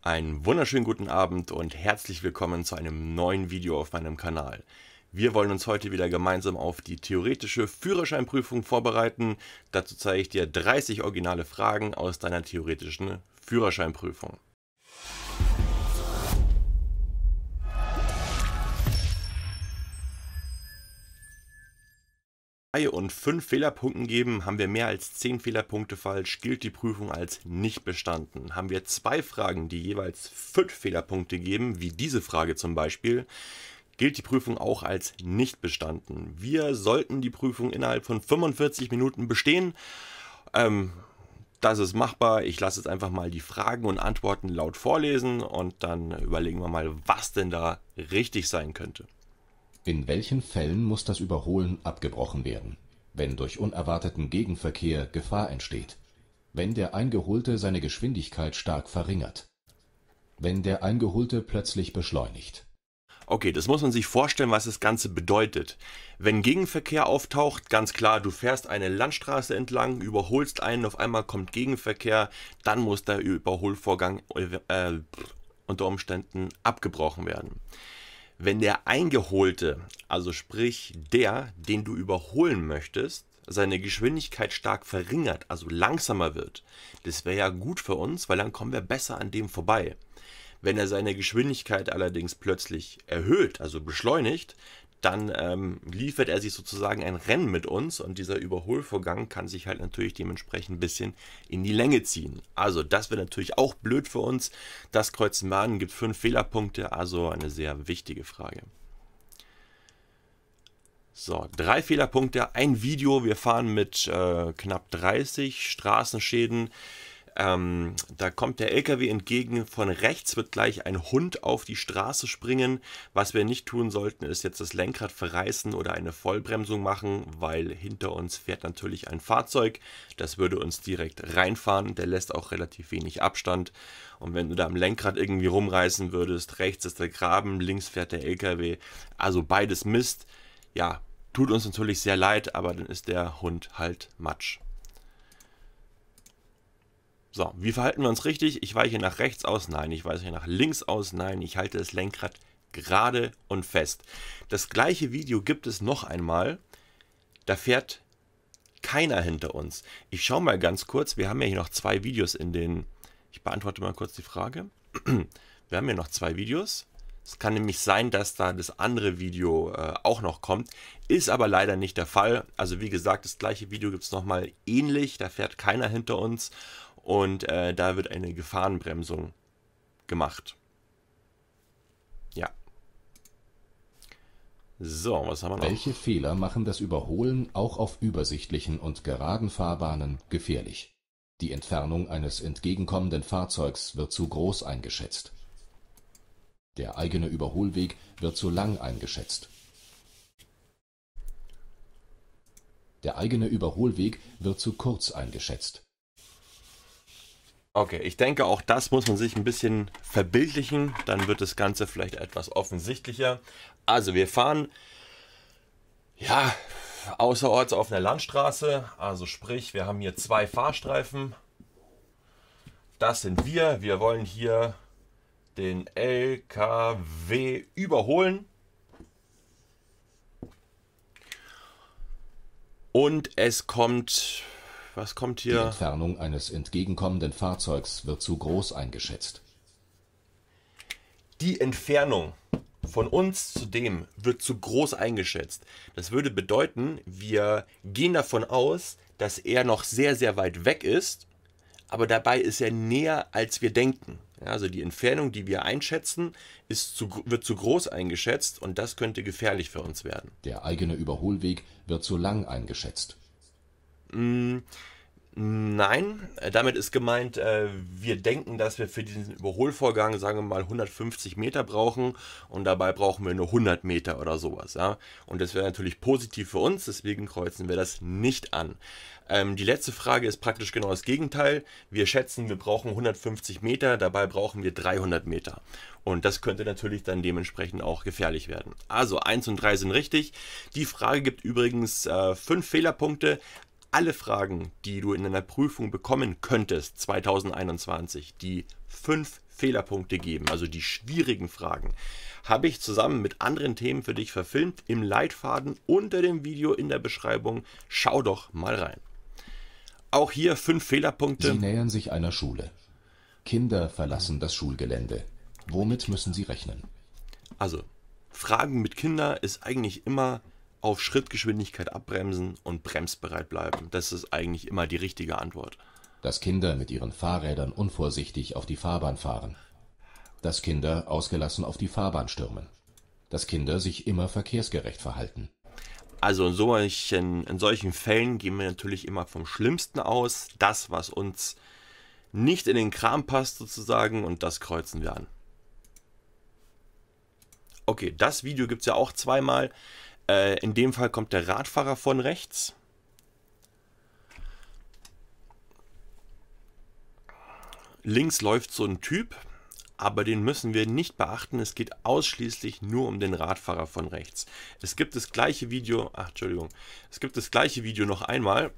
Einen wunderschönen guten Abend und herzlich willkommen zu einem neuen Video auf meinem Kanal. Wir wollen uns heute wieder gemeinsam auf die theoretische Führerscheinprüfung vorbereiten. Dazu zeige ich dir 30 originale Fragen aus deiner theoretischen Führerscheinprüfung. 3 und 5 Fehlerpunkten geben, haben wir mehr als 10 Fehlerpunkte falsch, gilt die Prüfung als nicht bestanden. Haben wir zwei Fragen, die jeweils 5 Fehlerpunkte geben, wie diese Frage zum Beispiel, gilt die Prüfung auch als nicht bestanden. Wir sollten die Prüfung innerhalb von 45 Minuten bestehen. Ähm, das ist machbar. Ich lasse jetzt einfach mal die Fragen und Antworten laut vorlesen und dann überlegen wir mal, was denn da richtig sein könnte. In welchen Fällen muss das Überholen abgebrochen werden? Wenn durch unerwarteten Gegenverkehr Gefahr entsteht. Wenn der Eingeholte seine Geschwindigkeit stark verringert. Wenn der Eingeholte plötzlich beschleunigt. Okay, das muss man sich vorstellen, was das Ganze bedeutet. Wenn Gegenverkehr auftaucht, ganz klar, du fährst eine Landstraße entlang, überholst einen, auf einmal kommt Gegenverkehr, dann muss der Überholvorgang äh, unter Umständen abgebrochen werden. Wenn der Eingeholte, also sprich der, den du überholen möchtest, seine Geschwindigkeit stark verringert, also langsamer wird, das wäre ja gut für uns, weil dann kommen wir besser an dem vorbei. Wenn er seine Geschwindigkeit allerdings plötzlich erhöht, also beschleunigt, dann ähm, liefert er sich sozusagen ein Rennen mit uns und dieser Überholvorgang kann sich halt natürlich dementsprechend ein bisschen in die Länge ziehen. Also das wäre natürlich auch blöd für uns. Das Kreuzen Mahnen gibt fünf Fehlerpunkte, also eine sehr wichtige Frage. So, drei Fehlerpunkte, ein Video, wir fahren mit äh, knapp 30 Straßenschäden. Ähm, da kommt der LKW entgegen, von rechts wird gleich ein Hund auf die Straße springen. Was wir nicht tun sollten, ist jetzt das Lenkrad verreißen oder eine Vollbremsung machen, weil hinter uns fährt natürlich ein Fahrzeug. Das würde uns direkt reinfahren, der lässt auch relativ wenig Abstand. Und wenn du da am Lenkrad irgendwie rumreißen würdest, rechts ist der Graben, links fährt der LKW. Also beides Mist. Ja, tut uns natürlich sehr leid, aber dann ist der Hund halt Matsch. So, wie verhalten wir uns richtig? Ich weiche nach rechts aus, nein. Ich weiche nach links aus, nein. Ich halte das Lenkrad gerade und fest. Das gleiche Video gibt es noch einmal. Da fährt keiner hinter uns. Ich schaue mal ganz kurz. Wir haben ja hier noch zwei Videos in den... Ich beantworte mal kurz die Frage. Wir haben hier noch zwei Videos. Es kann nämlich sein, dass da das andere Video äh, auch noch kommt. Ist aber leider nicht der Fall. Also wie gesagt, das gleiche Video gibt es nochmal ähnlich. Da fährt keiner hinter uns und äh, da wird eine Gefahrenbremsung gemacht. Ja. So, was haben wir noch? Welche Fehler machen das Überholen auch auf übersichtlichen und geraden Fahrbahnen gefährlich? Die Entfernung eines entgegenkommenden Fahrzeugs wird zu groß eingeschätzt. Der eigene Überholweg wird zu lang eingeschätzt. Der eigene Überholweg wird zu kurz eingeschätzt. Okay, ich denke, auch das muss man sich ein bisschen verbildlichen, dann wird das Ganze vielleicht etwas offensichtlicher. Also wir fahren, ja, außerorts auf einer Landstraße, also sprich, wir haben hier zwei Fahrstreifen. Das sind wir, wir wollen hier den LKW überholen. Und es kommt was kommt hier? Die Entfernung eines entgegenkommenden Fahrzeugs wird zu groß eingeschätzt. Die Entfernung von uns zu dem wird zu groß eingeschätzt. Das würde bedeuten, wir gehen davon aus, dass er noch sehr, sehr weit weg ist, aber dabei ist er näher, als wir denken. also die Entfernung, die wir einschätzen, zu, wird zu groß eingeschätzt und das könnte gefährlich für uns werden. Der eigene Überholweg wird zu lang eingeschätzt. Mm, nein, äh, damit ist gemeint, äh, wir denken, dass wir für diesen Überholvorgang, sagen wir mal, 150 Meter brauchen und dabei brauchen wir nur 100 Meter oder sowas. Ja? Und das wäre natürlich positiv für uns, deswegen kreuzen wir das nicht an. Ähm, die letzte Frage ist praktisch genau das Gegenteil. Wir schätzen, wir brauchen 150 Meter, dabei brauchen wir 300 Meter. Und das könnte natürlich dann dementsprechend auch gefährlich werden. Also 1 und 3 sind richtig. Die Frage gibt übrigens äh, 5 Fehlerpunkte alle Fragen, die du in einer Prüfung bekommen könntest 2021, die fünf Fehlerpunkte geben, also die schwierigen Fragen, habe ich zusammen mit anderen Themen für dich verfilmt im Leitfaden unter dem Video in der Beschreibung. Schau doch mal rein. Auch hier fünf Fehlerpunkte. Sie nähern sich einer Schule. Kinder verlassen das Schulgelände. Womit müssen sie rechnen? Also, Fragen mit Kindern ist eigentlich immer auf Schrittgeschwindigkeit abbremsen und bremsbereit bleiben. Das ist eigentlich immer die richtige Antwort. Dass Kinder mit ihren Fahrrädern unvorsichtig auf die Fahrbahn fahren. Dass Kinder ausgelassen auf die Fahrbahn stürmen. Dass Kinder sich immer verkehrsgerecht verhalten. Also in solchen, in solchen Fällen gehen wir natürlich immer vom Schlimmsten aus. Das, was uns nicht in den Kram passt sozusagen und das kreuzen wir an. Okay, das Video gibt es ja auch zweimal. Äh, in dem Fall kommt der Radfahrer von rechts. Links läuft so ein Typ, aber den müssen wir nicht beachten. Es geht ausschließlich nur um den Radfahrer von rechts. Es gibt das gleiche Video, ach Entschuldigung, es gibt das gleiche Video noch einmal.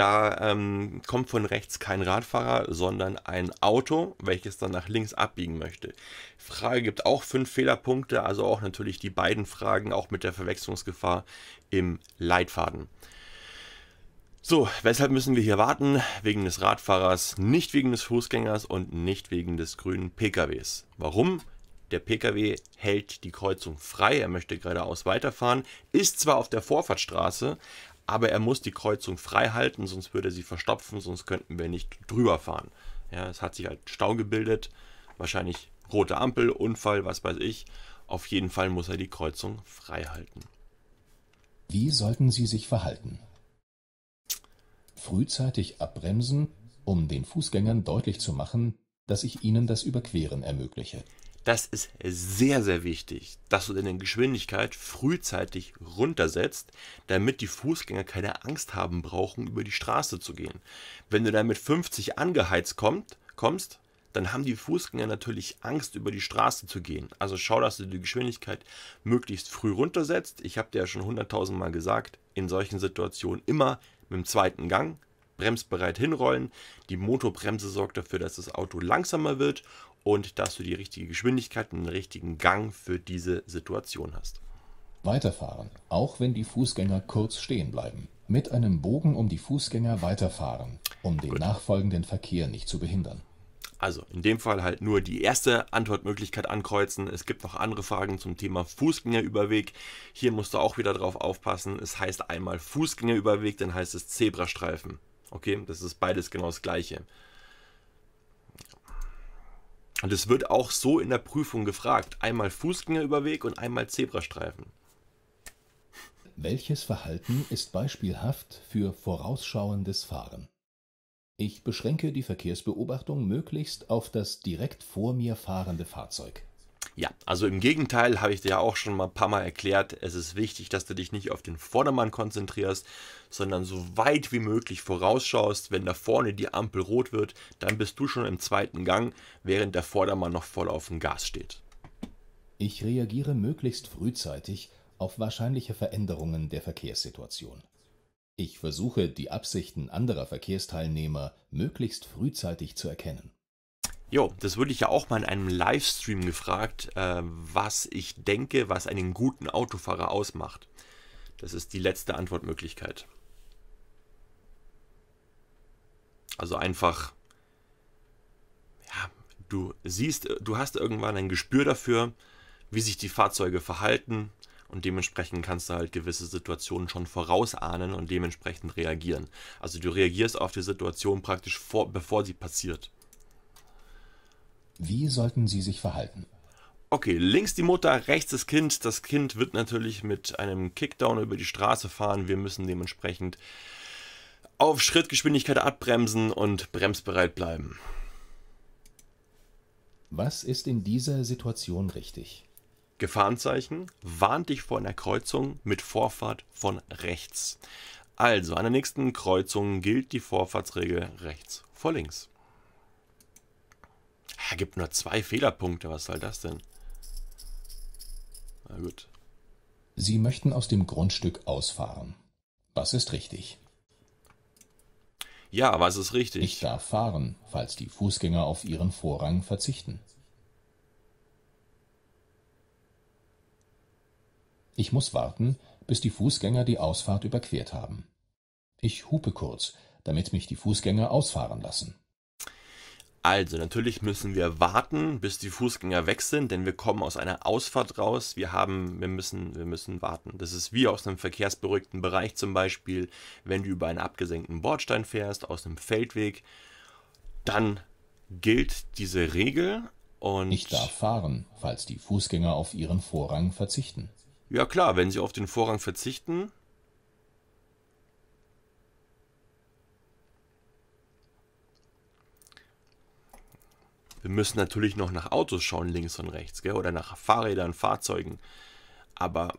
Da ähm, kommt von rechts kein Radfahrer, sondern ein Auto, welches dann nach links abbiegen möchte. Frage gibt auch fünf Fehlerpunkte, also auch natürlich die beiden Fragen, auch mit der Verwechslungsgefahr im Leitfaden. So, weshalb müssen wir hier warten? Wegen des Radfahrers, nicht wegen des Fußgängers und nicht wegen des grünen PKWs. Warum? Der PKW hält die Kreuzung frei, er möchte geradeaus weiterfahren, ist zwar auf der Vorfahrtsstraße, aber er muss die Kreuzung frei halten, sonst würde er sie verstopfen, sonst könnten wir nicht drüber fahren. Ja, es hat sich halt Stau gebildet, wahrscheinlich rote Ampel, Unfall, was weiß ich. Auf jeden Fall muss er die Kreuzung frei halten. Wie sollten Sie sich verhalten? Frühzeitig abbremsen, um den Fußgängern deutlich zu machen, dass ich ihnen das Überqueren ermögliche. Das ist sehr, sehr wichtig, dass du deine Geschwindigkeit frühzeitig runtersetzt, damit die Fußgänger keine Angst haben brauchen, über die Straße zu gehen. Wenn du da mit 50 angeheizt kommt, kommst, dann haben die Fußgänger natürlich Angst, über die Straße zu gehen. Also schau, dass du die Geschwindigkeit möglichst früh runtersetzt. Ich habe dir ja schon hunderttausendmal gesagt, in solchen Situationen immer mit dem zweiten Gang bremsbereit hinrollen. Die Motorbremse sorgt dafür, dass das Auto langsamer wird und dass du die richtige Geschwindigkeit und den richtigen Gang für diese Situation hast. Weiterfahren, auch wenn die Fußgänger kurz stehen bleiben. Mit einem Bogen um die Fußgänger weiterfahren, um den Gut. nachfolgenden Verkehr nicht zu behindern. Also in dem Fall halt nur die erste Antwortmöglichkeit ankreuzen. Es gibt noch andere Fragen zum Thema Fußgängerüberweg. Hier musst du auch wieder drauf aufpassen. Es heißt einmal Fußgängerüberweg, dann heißt es Zebrastreifen. Okay, das ist beides genau das gleiche. Und es wird auch so in der Prüfung gefragt. Einmal Fußgängerüberweg und einmal Zebrastreifen. Welches Verhalten ist beispielhaft für vorausschauendes Fahren? Ich beschränke die Verkehrsbeobachtung möglichst auf das direkt vor mir fahrende Fahrzeug. Ja, also im Gegenteil habe ich dir ja auch schon mal ein paar Mal erklärt, es ist wichtig, dass du dich nicht auf den Vordermann konzentrierst, sondern so weit wie möglich vorausschaust. Wenn da vorne die Ampel rot wird, dann bist du schon im zweiten Gang, während der Vordermann noch voll auf dem Gas steht. Ich reagiere möglichst frühzeitig auf wahrscheinliche Veränderungen der Verkehrssituation. Ich versuche, die Absichten anderer Verkehrsteilnehmer möglichst frühzeitig zu erkennen. Jo, das wurde ich ja auch mal in einem Livestream gefragt, äh, was ich denke, was einen guten Autofahrer ausmacht. Das ist die letzte Antwortmöglichkeit. Also einfach, ja, du siehst, du hast irgendwann ein Gespür dafür, wie sich die Fahrzeuge verhalten und dementsprechend kannst du halt gewisse Situationen schon vorausahnen und dementsprechend reagieren. Also du reagierst auf die Situation praktisch vor, bevor sie passiert. Wie sollten sie sich verhalten? Okay, links die Mutter, rechts das Kind. Das Kind wird natürlich mit einem Kickdown über die Straße fahren. Wir müssen dementsprechend auf Schrittgeschwindigkeit abbremsen und bremsbereit bleiben. Was ist in dieser Situation richtig? Gefahrenzeichen warnt dich vor einer Kreuzung mit Vorfahrt von rechts. Also an der nächsten Kreuzung gilt die Vorfahrtsregel rechts vor links. Er gibt nur zwei Fehlerpunkte. Was soll das denn? Na gut. Sie möchten aus dem Grundstück ausfahren. Was ist richtig? Ja, was ist richtig? Ich darf fahren, falls die Fußgänger auf ihren Vorrang verzichten. Ich muss warten, bis die Fußgänger die Ausfahrt überquert haben. Ich hupe kurz, damit mich die Fußgänger ausfahren lassen. Also, natürlich müssen wir warten, bis die Fußgänger weg sind, denn wir kommen aus einer Ausfahrt raus. Wir haben, wir müssen, wir müssen warten. Das ist wie aus einem verkehrsberuhigten Bereich zum Beispiel, wenn du über einen abgesenkten Bordstein fährst, aus einem Feldweg, dann gilt diese Regel und. Ich darf fahren, falls die Fußgänger auf ihren Vorrang verzichten. Ja klar, wenn sie auf den Vorrang verzichten, Wir müssen natürlich noch nach Autos schauen, links und rechts, gell? oder nach Fahrrädern, Fahrzeugen. Aber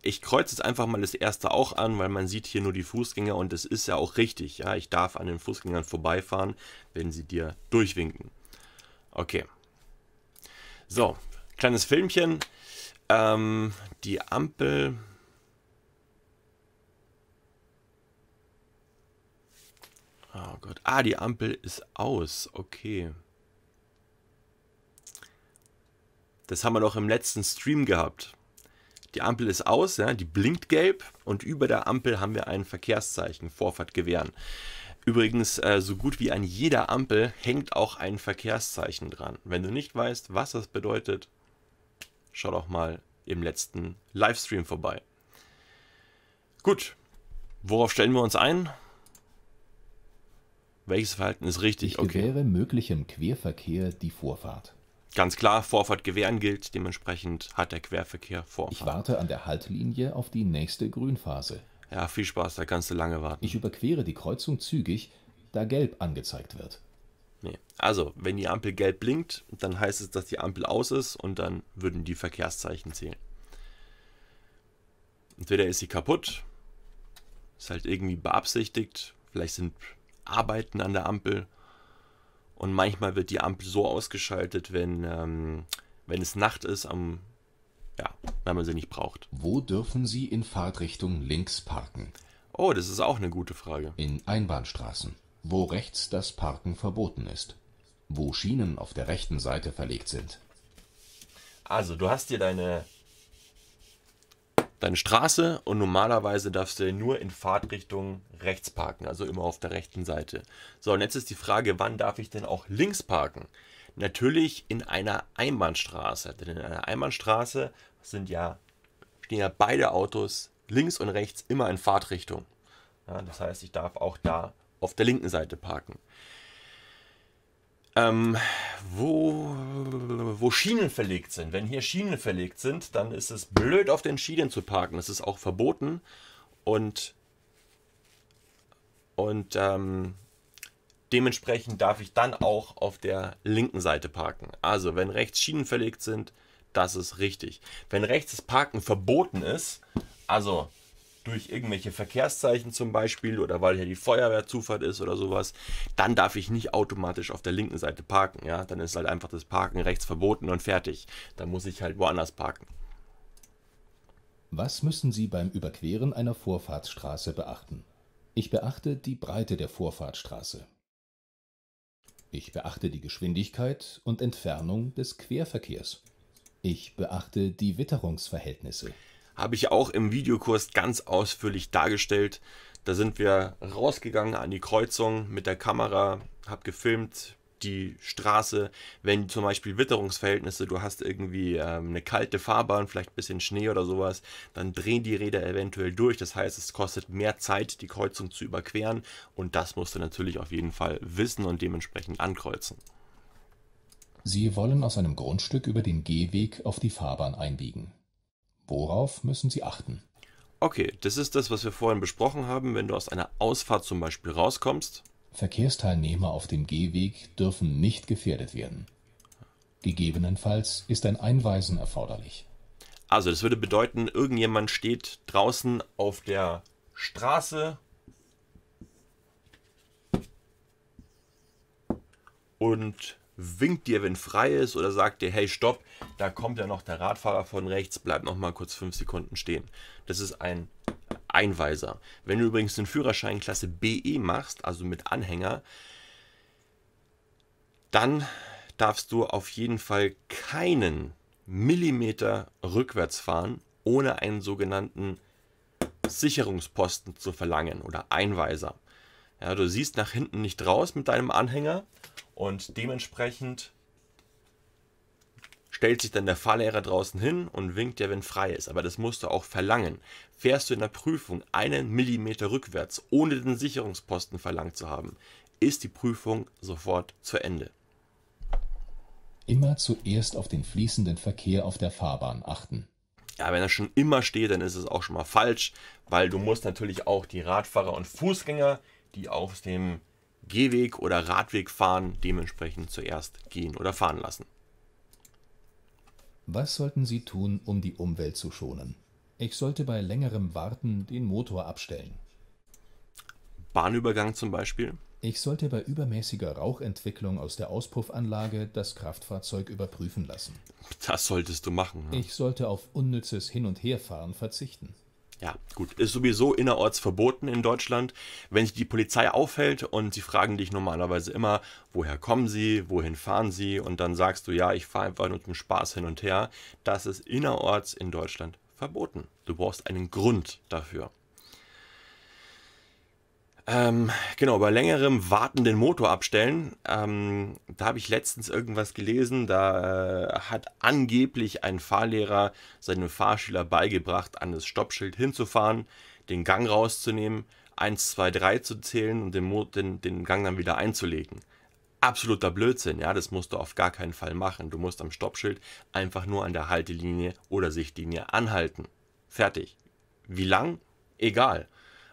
ich kreuze jetzt einfach mal das erste auch an, weil man sieht hier nur die Fußgänger und das ist ja auch richtig. Ja, ich darf an den Fußgängern vorbeifahren, wenn sie dir durchwinken. Okay. So, kleines Filmchen. Ähm, die Ampel. Oh Gott. Ah, die Ampel ist aus. Okay. Das haben wir noch im letzten Stream gehabt. Die Ampel ist aus, ja, die blinkt gelb und über der Ampel haben wir ein Verkehrszeichen, Vorfahrt gewähren. Übrigens, äh, so gut wie an jeder Ampel hängt auch ein Verkehrszeichen dran. Wenn du nicht weißt, was das bedeutet, schau doch mal im letzten Livestream vorbei. Gut, worauf stellen wir uns ein? Welches Verhalten ist richtig? Ich gewähre okay. möglichen Querverkehr die Vorfahrt. Ganz klar, Vorfahrt gewähren gilt, dementsprechend hat der Querverkehr Vorfahrt. Ich warte an der Haltlinie auf die nächste Grünphase. Ja, viel Spaß, da kannst du lange warten. Ich überquere die Kreuzung zügig, da gelb angezeigt wird. Nee. Also, wenn die Ampel gelb blinkt, dann heißt es, dass die Ampel aus ist und dann würden die Verkehrszeichen zählen. Entweder ist sie kaputt, ist halt irgendwie beabsichtigt, vielleicht sind Arbeiten an der Ampel und manchmal wird die Ampel so ausgeschaltet, wenn, ähm, wenn es Nacht ist, am, ja, wenn man sie nicht braucht. Wo dürfen Sie in Fahrtrichtung links parken? Oh, das ist auch eine gute Frage. In Einbahnstraßen, wo rechts das Parken verboten ist. Wo Schienen auf der rechten Seite verlegt sind. Also, du hast dir deine deine Straße und normalerweise darfst du nur in Fahrtrichtung rechts parken, also immer auf der rechten Seite. So, und jetzt ist die Frage, wann darf ich denn auch links parken? Natürlich in einer Einbahnstraße, denn in einer Einbahnstraße sind ja, stehen ja beide Autos links und rechts immer in Fahrtrichtung. Ja, das heißt, ich darf auch da auf der linken Seite parken. Ähm, wo, wo Schienen verlegt sind. Wenn hier Schienen verlegt sind, dann ist es blöd, auf den Schienen zu parken. Das ist auch verboten. Und, und ähm, dementsprechend darf ich dann auch auf der linken Seite parken. Also, wenn rechts Schienen verlegt sind, das ist richtig. Wenn rechts das Parken verboten ist, also durch irgendwelche Verkehrszeichen zum Beispiel oder weil hier die Feuerwehrzufahrt ist oder sowas, dann darf ich nicht automatisch auf der linken Seite parken. Ja? Dann ist halt einfach das Parken rechts verboten und fertig. Dann muss ich halt woanders parken. Was müssen Sie beim Überqueren einer Vorfahrtsstraße beachten? Ich beachte die Breite der Vorfahrtsstraße. Ich beachte die Geschwindigkeit und Entfernung des Querverkehrs. Ich beachte die Witterungsverhältnisse habe ich auch im Videokurs ganz ausführlich dargestellt. Da sind wir rausgegangen an die Kreuzung mit der Kamera, habe gefilmt die Straße, wenn zum Beispiel Witterungsverhältnisse, du hast irgendwie ähm, eine kalte Fahrbahn, vielleicht ein bisschen Schnee oder sowas, dann drehen die Räder eventuell durch. Das heißt, es kostet mehr Zeit, die Kreuzung zu überqueren und das musst du natürlich auf jeden Fall wissen und dementsprechend ankreuzen. Sie wollen aus einem Grundstück über den Gehweg auf die Fahrbahn einbiegen. Worauf müssen Sie achten? Okay, das ist das, was wir vorhin besprochen haben, wenn du aus einer Ausfahrt zum Beispiel rauskommst. Verkehrsteilnehmer auf dem Gehweg dürfen nicht gefährdet werden. Gegebenenfalls ist ein Einweisen erforderlich. Also das würde bedeuten, irgendjemand steht draußen auf der Straße und winkt dir, wenn frei ist oder sagt dir, hey, stopp, da kommt ja noch der Radfahrer von rechts, bleib noch mal kurz fünf Sekunden stehen. Das ist ein Einweiser. Wenn du übrigens den Führerschein Klasse BE machst, also mit Anhänger, dann darfst du auf jeden Fall keinen Millimeter rückwärts fahren, ohne einen sogenannten Sicherungsposten zu verlangen oder Einweiser. Ja, du siehst nach hinten nicht raus mit deinem Anhänger und dementsprechend stellt sich dann der Fahrlehrer draußen hin und winkt dir, wenn frei ist. Aber das musst du auch verlangen. Fährst du in der Prüfung einen Millimeter rückwärts, ohne den Sicherungsposten verlangt zu haben, ist die Prüfung sofort zu Ende. Immer zuerst auf den fließenden Verkehr auf der Fahrbahn achten. Ja, wenn er schon immer steht, dann ist es auch schon mal falsch, weil du musst natürlich auch die Radfahrer und Fußgänger, die auf dem Gehweg oder Radweg fahren, dementsprechend zuerst gehen oder fahren lassen. Was sollten Sie tun, um die Umwelt zu schonen? Ich sollte bei längerem Warten den Motor abstellen. Bahnübergang zum Beispiel. Ich sollte bei übermäßiger Rauchentwicklung aus der Auspuffanlage das Kraftfahrzeug überprüfen lassen. Das solltest du machen. Ja. Ne? Ich sollte auf unnützes Hin- und Herfahren verzichten. Ja, gut. Ist sowieso innerorts verboten in Deutschland. Wenn sich die Polizei aufhält und sie fragen dich normalerweise immer, woher kommen sie, wohin fahren sie und dann sagst du, ja, ich fahre einfach nur zum Spaß hin und her. Das ist innerorts in Deutschland verboten. Du brauchst einen Grund dafür. Ähm, genau, bei längerem Warten den Motor abstellen. Ähm, da habe ich letztens irgendwas gelesen, da äh, hat angeblich ein Fahrlehrer seinem Fahrschüler beigebracht, an das Stoppschild hinzufahren, den Gang rauszunehmen, 1, 2, 3 zu zählen und den, Mo den, den Gang dann wieder einzulegen. Absoluter Blödsinn, ja, das musst du auf gar keinen Fall machen. Du musst am Stoppschild einfach nur an der Haltelinie oder Sichtlinie anhalten. Fertig. Wie lang? Egal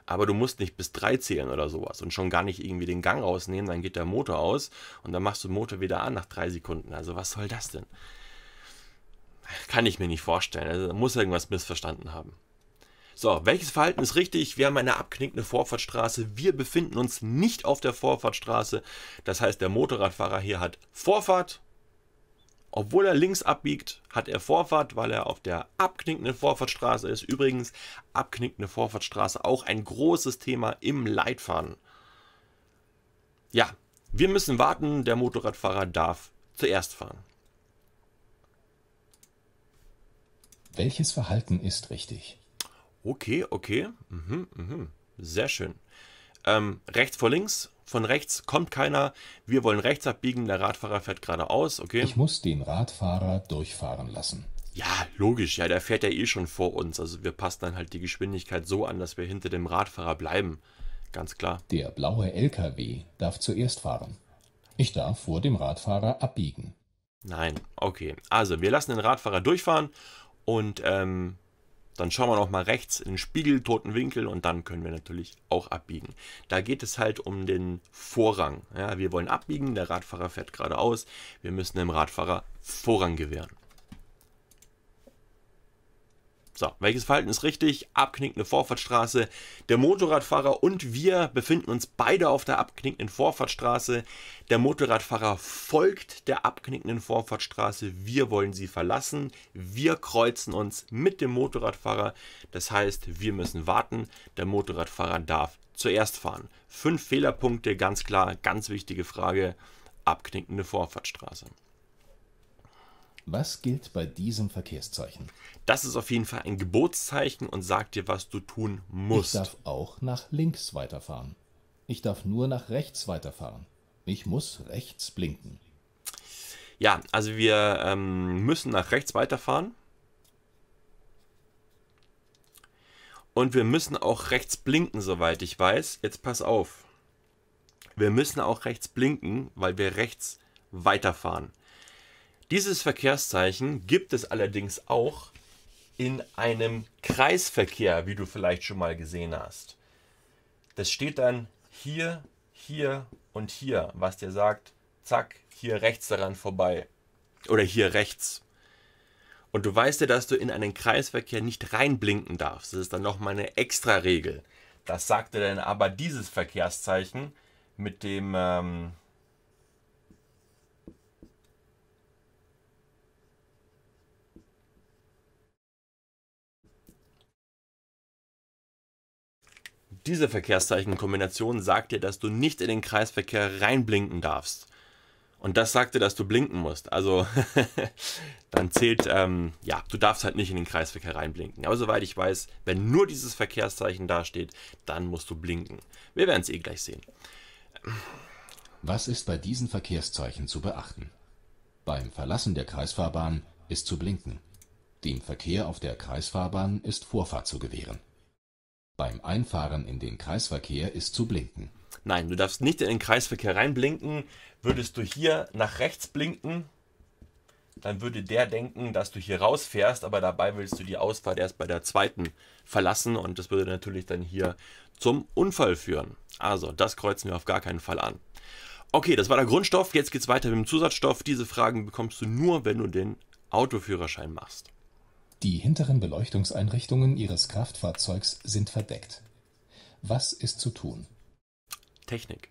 aber du musst nicht bis drei zählen oder sowas und schon gar nicht irgendwie den Gang rausnehmen, dann geht der Motor aus und dann machst du den Motor wieder an nach drei Sekunden. Also was soll das denn? Kann ich mir nicht vorstellen. Also, da muss irgendwas missverstanden haben. So, welches Verhalten ist richtig? Wir haben eine abknickende Vorfahrtstraße. Wir befinden uns nicht auf der Vorfahrtstraße. Das heißt, der Motorradfahrer hier hat Vorfahrt obwohl er links abbiegt, hat er Vorfahrt, weil er auf der abknickenden Vorfahrtstraße ist. Übrigens, abknickende Vorfahrtstraße auch ein großes Thema im Leitfahren. Ja, wir müssen warten, der Motorradfahrer darf zuerst fahren. Welches Verhalten ist richtig? Okay, okay. Mhm, mhm. Sehr schön ähm, rechts vor links, von rechts kommt keiner, wir wollen rechts abbiegen, der Radfahrer fährt geradeaus, okay? Ich muss den Radfahrer durchfahren lassen. Ja, logisch, ja, der fährt ja eh schon vor uns. Also wir passen dann halt die Geschwindigkeit so an, dass wir hinter dem Radfahrer bleiben. Ganz klar. Der blaue LKW darf zuerst fahren. Ich darf vor dem Radfahrer abbiegen. Nein, okay. Also wir lassen den Radfahrer durchfahren und ähm, dann schauen wir nochmal rechts in den spiegeltoten Winkel und dann können wir natürlich auch abbiegen. Da geht es halt um den Vorrang. Ja, wir wollen abbiegen, der Radfahrer fährt geradeaus. Wir müssen dem Radfahrer Vorrang gewähren. So, welches Verhalten ist richtig? Abknickende Vorfahrtsstraße. Der Motorradfahrer und wir befinden uns beide auf der abknickenden Vorfahrtsstraße. Der Motorradfahrer folgt der abknickenden Vorfahrtsstraße. Wir wollen sie verlassen. Wir kreuzen uns mit dem Motorradfahrer. Das heißt, wir müssen warten. Der Motorradfahrer darf zuerst fahren. Fünf Fehlerpunkte, ganz klar, ganz wichtige Frage. Abknickende Vorfahrtsstraße. Was gilt bei diesem Verkehrszeichen? Das ist auf jeden Fall ein Gebotszeichen und sagt dir, was du tun musst. Ich darf auch nach links weiterfahren. Ich darf nur nach rechts weiterfahren. Ich muss rechts blinken. Ja, also wir ähm, müssen nach rechts weiterfahren. Und wir müssen auch rechts blinken, soweit ich weiß. Jetzt pass auf. Wir müssen auch rechts blinken, weil wir rechts weiterfahren. Dieses Verkehrszeichen gibt es allerdings auch in einem Kreisverkehr, wie du vielleicht schon mal gesehen hast. Das steht dann hier, hier und hier, was dir sagt, zack, hier rechts daran vorbei oder hier rechts. Und du weißt ja, dass du in einen Kreisverkehr nicht reinblinken darfst. Das ist dann nochmal eine extra Regel. Das sagte dann aber dieses Verkehrszeichen mit dem ähm, diese Verkehrszeichenkombination sagt dir, dass du nicht in den Kreisverkehr reinblinken darfst. Und das sagt dir, dass du blinken musst. Also dann zählt, ähm, ja, du darfst halt nicht in den Kreisverkehr reinblinken. Aber soweit ich weiß, wenn nur dieses Verkehrszeichen dasteht, dann musst du blinken. Wir werden es eh gleich sehen. Was ist bei diesen Verkehrszeichen zu beachten? Beim Verlassen der Kreisfahrbahn ist zu blinken. Dem Verkehr auf der Kreisfahrbahn ist Vorfahrt zu gewähren. Beim Einfahren in den Kreisverkehr ist zu blinken. Nein, du darfst nicht in den Kreisverkehr reinblinken. Würdest du hier nach rechts blinken, dann würde der denken, dass du hier rausfährst, aber dabei willst du die Ausfahrt erst bei der zweiten verlassen und das würde natürlich dann hier zum Unfall führen. Also, das kreuzen wir auf gar keinen Fall an. Okay, das war der Grundstoff. Jetzt geht es weiter mit dem Zusatzstoff. Diese Fragen bekommst du nur, wenn du den Autoführerschein machst. Die hinteren Beleuchtungseinrichtungen ihres Kraftfahrzeugs sind verdeckt. Was ist zu tun? Technik.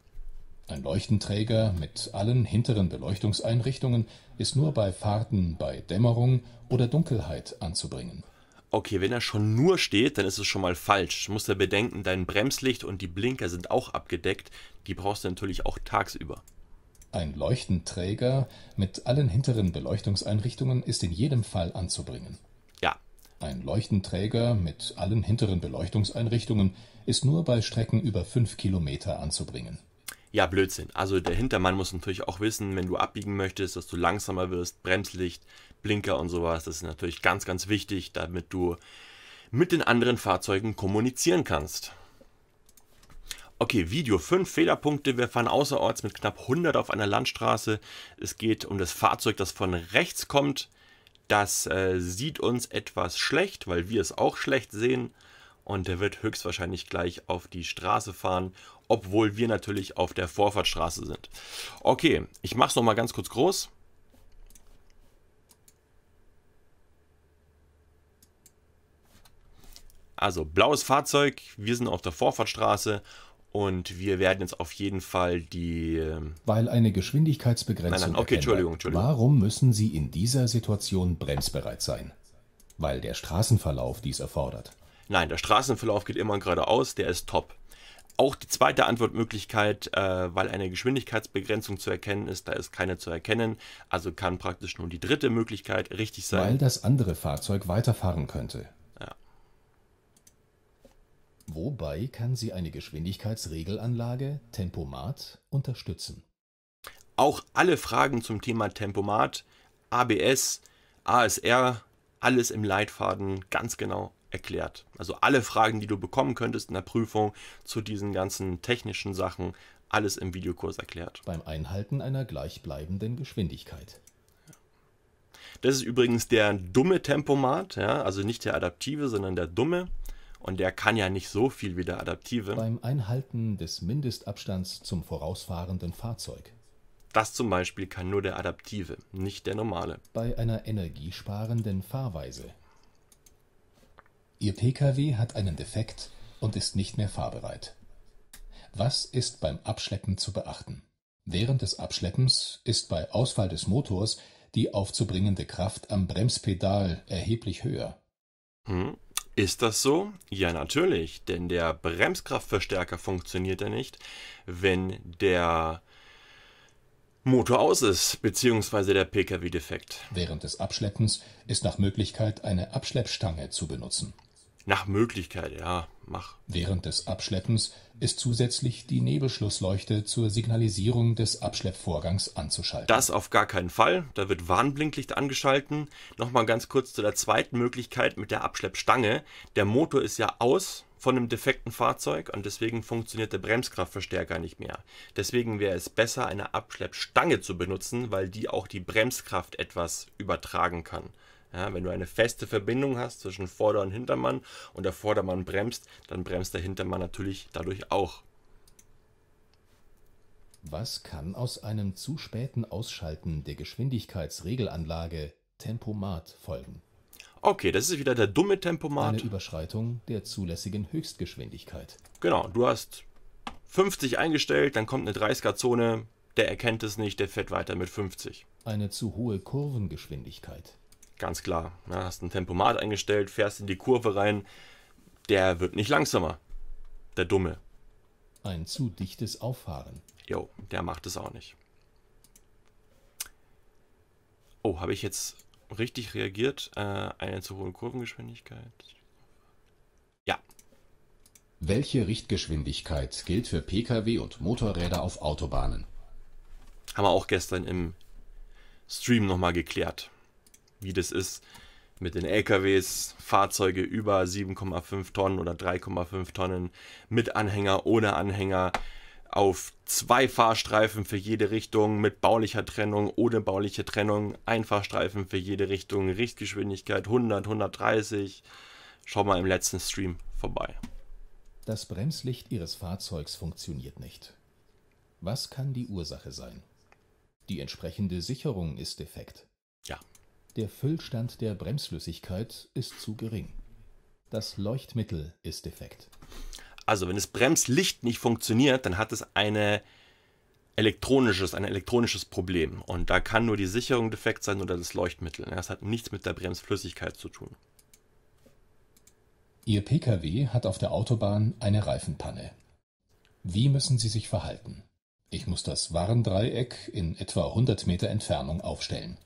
Ein Leuchtenträger mit allen hinteren Beleuchtungseinrichtungen ist nur bei Fahrten bei Dämmerung oder Dunkelheit anzubringen. Okay, wenn er schon nur steht, dann ist es schon mal falsch. Du musst ja bedenken, dein Bremslicht und die Blinker sind auch abgedeckt. Die brauchst du natürlich auch tagsüber. Ein Leuchtenträger mit allen hinteren Beleuchtungseinrichtungen ist in jedem Fall anzubringen. Ein Leuchtenträger mit allen hinteren Beleuchtungseinrichtungen ist nur bei Strecken über 5 Kilometer anzubringen. Ja, Blödsinn. Also der Hintermann muss natürlich auch wissen, wenn du abbiegen möchtest, dass du langsamer wirst, Bremslicht, Blinker und sowas. Das ist natürlich ganz, ganz wichtig, damit du mit den anderen Fahrzeugen kommunizieren kannst. Okay, Video 5 Fehlerpunkte. Wir fahren außerorts mit knapp 100 auf einer Landstraße. Es geht um das Fahrzeug, das von rechts kommt. Das äh, sieht uns etwas schlecht, weil wir es auch schlecht sehen. Und der wird höchstwahrscheinlich gleich auf die Straße fahren, obwohl wir natürlich auf der Vorfahrtsstraße sind. Okay, ich mache es nochmal ganz kurz groß. Also blaues Fahrzeug, wir sind auf der Vorfahrtsstraße und wir werden jetzt auf jeden Fall die. Ähm, weil eine Geschwindigkeitsbegrenzung. Nein, nein, okay, Entschuldigung, Entschuldigung. Warum müssen Sie in dieser Situation bremsbereit sein? Weil der Straßenverlauf dies erfordert. Nein, der Straßenverlauf geht immer geradeaus, der ist top. Auch die zweite Antwortmöglichkeit, äh, weil eine Geschwindigkeitsbegrenzung zu erkennen ist, da ist keine zu erkennen, also kann praktisch nur die dritte Möglichkeit richtig sein. Weil das andere Fahrzeug weiterfahren könnte. Wobei kann sie eine Geschwindigkeitsregelanlage Tempomat unterstützen. Auch alle Fragen zum Thema Tempomat, ABS, ASR, alles im Leitfaden ganz genau erklärt. Also alle Fragen, die du bekommen könntest in der Prüfung zu diesen ganzen technischen Sachen, alles im Videokurs erklärt. Beim Einhalten einer gleichbleibenden Geschwindigkeit. Das ist übrigens der dumme Tempomat, ja? also nicht der adaptive, sondern der dumme. Und der kann ja nicht so viel wie der Adaptive. Beim Einhalten des Mindestabstands zum vorausfahrenden Fahrzeug. Das zum Beispiel kann nur der Adaptive, nicht der normale. Bei einer energiesparenden Fahrweise. Ihr Pkw hat einen Defekt und ist nicht mehr fahrbereit. Was ist beim Abschleppen zu beachten? Während des Abschleppens ist bei Ausfall des Motors die aufzubringende Kraft am Bremspedal erheblich höher. Hm. Ist das so? Ja, natürlich, denn der Bremskraftverstärker funktioniert ja nicht, wenn der Motor aus ist, beziehungsweise der Pkw defekt. Während des Abschleppens ist nach Möglichkeit eine Abschleppstange zu benutzen. Nach Möglichkeit, ja, mach. Während des Abschleppens ist zusätzlich die Nebelschlussleuchte zur Signalisierung des Abschleppvorgangs anzuschalten. Das auf gar keinen Fall. Da wird Warnblinklicht angeschalten. Nochmal ganz kurz zu der zweiten Möglichkeit mit der Abschleppstange. Der Motor ist ja aus von einem defekten Fahrzeug und deswegen funktioniert der Bremskraftverstärker nicht mehr. Deswegen wäre es besser, eine Abschleppstange zu benutzen, weil die auch die Bremskraft etwas übertragen kann. Ja, wenn du eine feste Verbindung hast zwischen Vorder- und Hintermann und der Vordermann bremst, dann bremst der Hintermann natürlich dadurch auch. Was kann aus einem zu späten Ausschalten der Geschwindigkeitsregelanlage Tempomat folgen? Okay, das ist wieder der dumme Tempomat. Eine Überschreitung der zulässigen Höchstgeschwindigkeit. Genau, du hast 50 eingestellt, dann kommt eine 30er-Zone, der erkennt es nicht, der fährt weiter mit 50. Eine zu hohe Kurvengeschwindigkeit. Ganz klar. Ja, hast ein Tempomat eingestellt, fährst in die Kurve rein. Der wird nicht langsamer. Der Dumme. Ein zu dichtes Auffahren. Jo, der macht es auch nicht. Oh, habe ich jetzt richtig reagiert? Äh, eine zu hohe Kurvengeschwindigkeit. Ja. Welche Richtgeschwindigkeit gilt für Pkw und Motorräder auf Autobahnen? Haben wir auch gestern im Stream nochmal geklärt wie das ist mit den LKWs, Fahrzeuge über 7,5 Tonnen oder 3,5 Tonnen mit Anhänger, ohne Anhänger, auf zwei Fahrstreifen für jede Richtung mit baulicher Trennung, ohne bauliche Trennung, ein Fahrstreifen für jede Richtung, Richtgeschwindigkeit 100, 130. Schau mal im letzten Stream vorbei. Das Bremslicht Ihres Fahrzeugs funktioniert nicht. Was kann die Ursache sein? Die entsprechende Sicherung ist defekt. Ja, der Füllstand der Bremsflüssigkeit ist zu gering. Das Leuchtmittel ist defekt. Also wenn das Bremslicht nicht funktioniert, dann hat es eine elektronisches, ein elektronisches Problem. Und da kann nur die Sicherung defekt sein oder das Leuchtmittel. Das hat nichts mit der Bremsflüssigkeit zu tun. Ihr Pkw hat auf der Autobahn eine Reifenpanne. Wie müssen Sie sich verhalten? Ich muss das Warndreieck in etwa 100 Meter Entfernung aufstellen.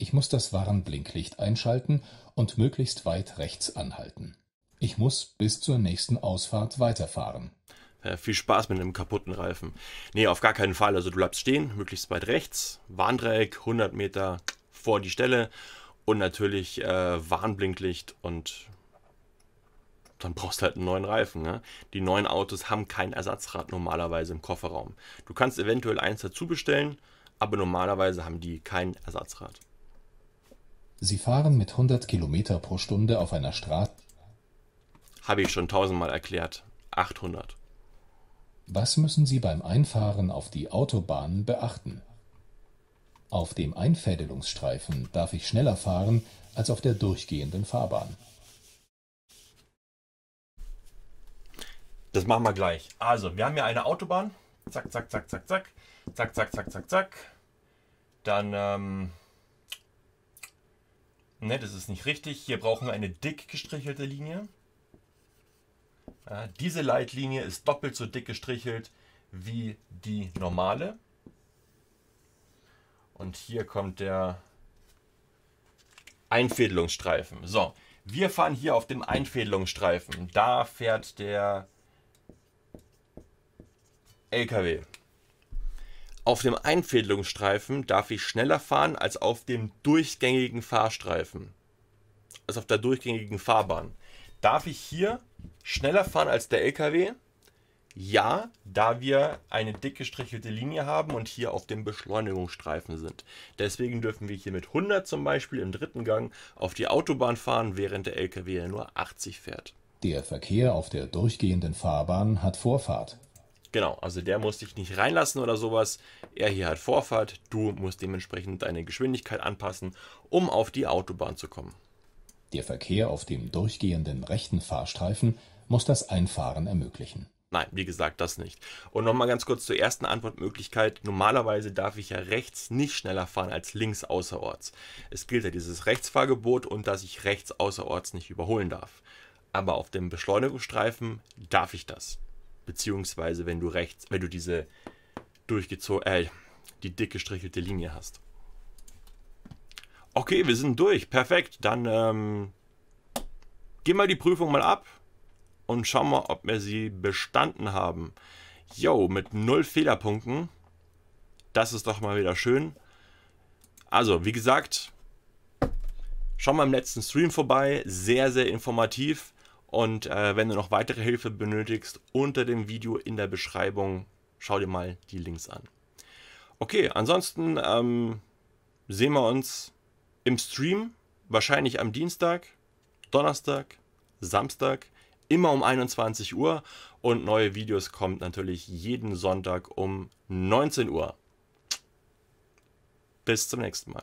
Ich muss das Warnblinklicht einschalten und möglichst weit rechts anhalten. Ich muss bis zur nächsten Ausfahrt weiterfahren. Ja, viel Spaß mit einem kaputten Reifen. Nee, auf gar keinen Fall. Also du bleibst stehen, möglichst weit rechts, Warndreieck, 100 Meter vor die Stelle und natürlich äh, Warnblinklicht und dann brauchst du halt einen neuen Reifen. Ne? Die neuen Autos haben kein Ersatzrad normalerweise im Kofferraum. Du kannst eventuell eins dazu bestellen, aber normalerweise haben die kein Ersatzrad. Sie fahren mit 100 Kilometer pro Stunde auf einer Straße. Habe ich schon tausendmal erklärt. 800. Was müssen Sie beim Einfahren auf die Autobahn beachten? Auf dem Einfädelungsstreifen darf ich schneller fahren als auf der durchgehenden Fahrbahn. Das machen wir gleich. Also, wir haben hier eine Autobahn. Zack, zack, zack, zack, zack. Zack, zack, zack, zack, zack. Dann ähm, Ne, das ist nicht richtig. Hier brauchen wir eine dick gestrichelte Linie. Ja, diese Leitlinie ist doppelt so dick gestrichelt wie die normale. Und hier kommt der Einfädelungsstreifen. So, wir fahren hier auf dem Einfädelungsstreifen. Da fährt der LKW. Auf dem Einfädelungsstreifen darf ich schneller fahren als auf dem durchgängigen Fahrstreifen. Also auf der durchgängigen Fahrbahn. Darf ich hier schneller fahren als der LKW? Ja, da wir eine dick gestrichelte Linie haben und hier auf dem Beschleunigungsstreifen sind. Deswegen dürfen wir hier mit 100 zum Beispiel im dritten Gang auf die Autobahn fahren, während der LKW nur 80 fährt. Der Verkehr auf der durchgehenden Fahrbahn hat Vorfahrt. Genau, also der muss dich nicht reinlassen oder sowas. Er hier hat Vorfahrt, du musst dementsprechend deine Geschwindigkeit anpassen, um auf die Autobahn zu kommen. Der Verkehr auf dem durchgehenden rechten Fahrstreifen muss das Einfahren ermöglichen. Nein, wie gesagt, das nicht. Und nochmal ganz kurz zur ersten Antwortmöglichkeit. Normalerweise darf ich ja rechts nicht schneller fahren als links außerorts. Es gilt ja dieses Rechtsfahrgebot und dass ich rechts außerorts nicht überholen darf. Aber auf dem Beschleunigungsstreifen darf ich das beziehungsweise wenn du rechts, wenn du diese durchgezogen, äh, die dick gestrichelte Linie hast. Okay, wir sind durch. Perfekt. Dann ähm, gehen wir die Prüfung mal ab und schau mal, ob wir sie bestanden haben. Jo, mit null Fehlerpunkten. Das ist doch mal wieder schön. Also, wie gesagt, schau mal im letzten Stream vorbei. Sehr, sehr informativ. Und äh, wenn du noch weitere Hilfe benötigst, unter dem Video in der Beschreibung schau dir mal die Links an. Okay, ansonsten ähm, sehen wir uns im Stream, wahrscheinlich am Dienstag, Donnerstag, Samstag, immer um 21 Uhr und neue Videos kommen natürlich jeden Sonntag um 19 Uhr. Bis zum nächsten Mal.